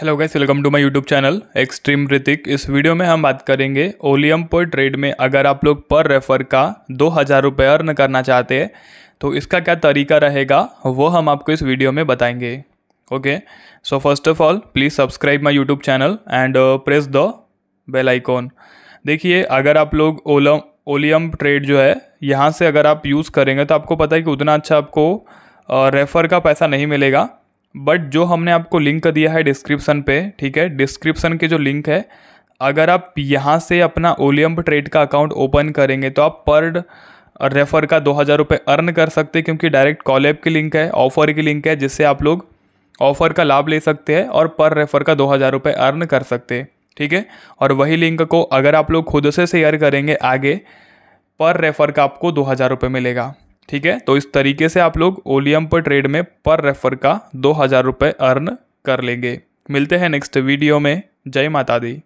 hello guys welcome to my YouTube channel extreme Hrithik इस video में हम बात करेंगे ओलियम पर ट्रेड में अगर आप लोग पर रेफर का दो हज़ार रुपये अर्न करना चाहते हैं तो इसका क्या तरीका रहेगा वो हम आपको इस वीडियो में बताएंगे okay so first of all please subscribe my YouTube channel and press the bell icon देखिए अगर आप लोग ओलम ओलियम ट्रेड जो है यहाँ से अगर आप यूज़ करेंगे तो आपको पता है कि उतना अच्छा आपको रेफ़र uh, का पैसा नहीं मिलेगा बट जो हमने आपको लिंक दिया है डिस्क्रिप्सन पे ठीक है डिस्क्रिप्शन के जो लिंक है अगर आप यहाँ से अपना ओलियम्प ट्रेड का अकाउंट ओपन करेंगे तो आप पर रेफर का दो हज़ार रुपये अर्न कर सकते हैं क्योंकि डायरेक्ट कॉल ऐप की लिंक है ऑफ़र की लिंक है जिससे आप लोग ऑफ़र का लाभ ले सकते हैं और पर रेफर का दो हज़ार रुपये अर्न कर सकते हैं ठीक है और वही लिंक को अगर आप लोग खुद से शेयर करेंगे आगे पर रेफ़र का आपको दो हज़ार रुपये मिलेगा ठीक है तो इस तरीके से आप लोग ओलियम पर ट्रेड में पर रेफर का दो हज़ार रुपये अर्न कर लेंगे मिलते हैं नेक्स्ट वीडियो में जय माता दी